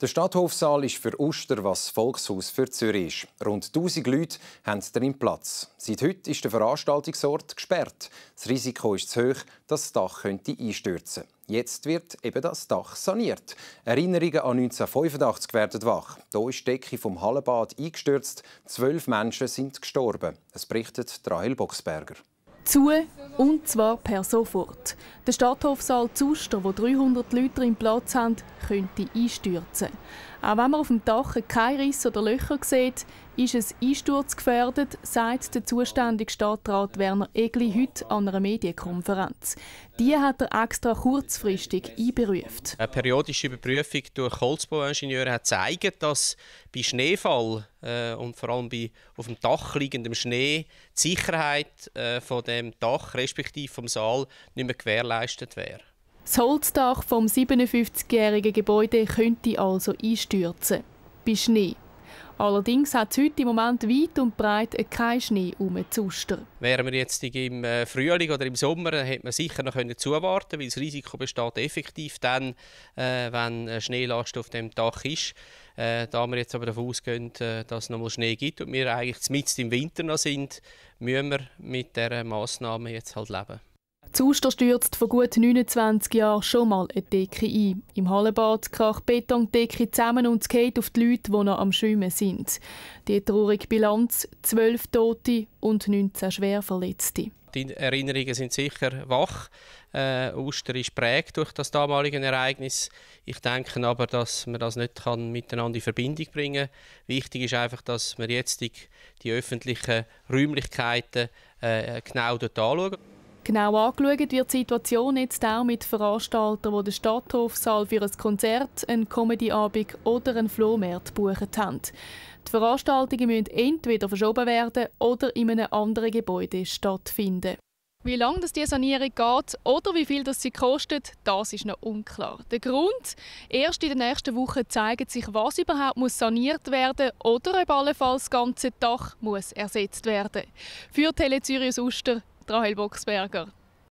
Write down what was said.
Der Stadthofsaal ist für Oster was Volkshaus für Zürich ist. Rund 1000 Leute haben darin Platz. Seit heute ist der Veranstaltungsort gesperrt. Das Risiko ist zu hoch, dass das Dach könnte einstürzen Jetzt wird eben das Dach saniert. Erinnerungen an 1985 werden wach. Hier ist die Decke vom Hallenbad eingestürzt. Zwölf Menschen sind gestorben. Es berichtet Rahel Boxberger zu, und zwar per sofort. Der Stadthofsaal Zuster, wo 300 Leute im Platz haben, könnte einstürzen. Auch wenn man auf dem Dach keine Risse oder Löcher sieht, ist es einsturzgefährdet, sagt der zuständige Stadtrat Werner Egli heute an einer Medienkonferenz. Die hat er extra kurzfristig einberufen. Eine periodische Überprüfung durch Holzbauingenieure hat gezeigt, dass bei Schneefall äh, und vor allem bei auf dem Dach liegendem Schnee die Sicherheit äh, von dem Dach respektive vom Saal nicht mehr gewährleistet wäre. Das Holzdach vom 57-jährigen Gebäude könnte also einstürzen. Bei Schnee. Allerdings hat es heute im Moment weit und breit keinen Schnee umzuster. Wären wir jetzt im äh, Frühling oder im Sommer, dann hätte man sicher noch können zuwarten weil das Risiko besteht effektiv dann, äh, wenn eine Schneelast auf dem Dach ist. Äh, da wir jetzt aber davon ausgehen, dass es noch mal Schnee gibt und wir eigentlich mitten im Winter noch sind, müssen wir mit dieser Massnahme jetzt halt leben. Zuster stürzt vor gut 29 Jahren schon mal eine Decke ein. Im Hallenbad kracht Beton die Decke zusammen und es geht auf die Leute, die noch am Schwimmen sind. Die traurige Bilanz: 12 Tote und 19 Schwerverletzte. Die Erinnerungen sind sicher wach. Äh, Oster ist prägt durch das damalige Ereignis. Ich denke aber, dass man das nicht kann miteinander in Verbindung bringen kann. Wichtig ist einfach, dass man jetzt die, die öffentlichen Räumlichkeiten äh, genau dort anschauen. Genau angeschaut wird die Situation jetzt auch mit Veranstaltern, die den Stadthofsaal für ein Konzert, einen Comedyabend oder einen Flohmarkt gebucht haben. Die Veranstaltungen müssen entweder verschoben werden oder in einem anderen Gebäude stattfinden. Wie lange das die Sanierung geht oder wie viel das sie kostet, das ist noch unklar. Der Grund: Erst in den nächsten Wochen zeigt sich, was überhaupt muss saniert werden oder ob allenfalls das ganze Dach muss ersetzt werden. Für Tele Zürich Uster Trahild Boxberger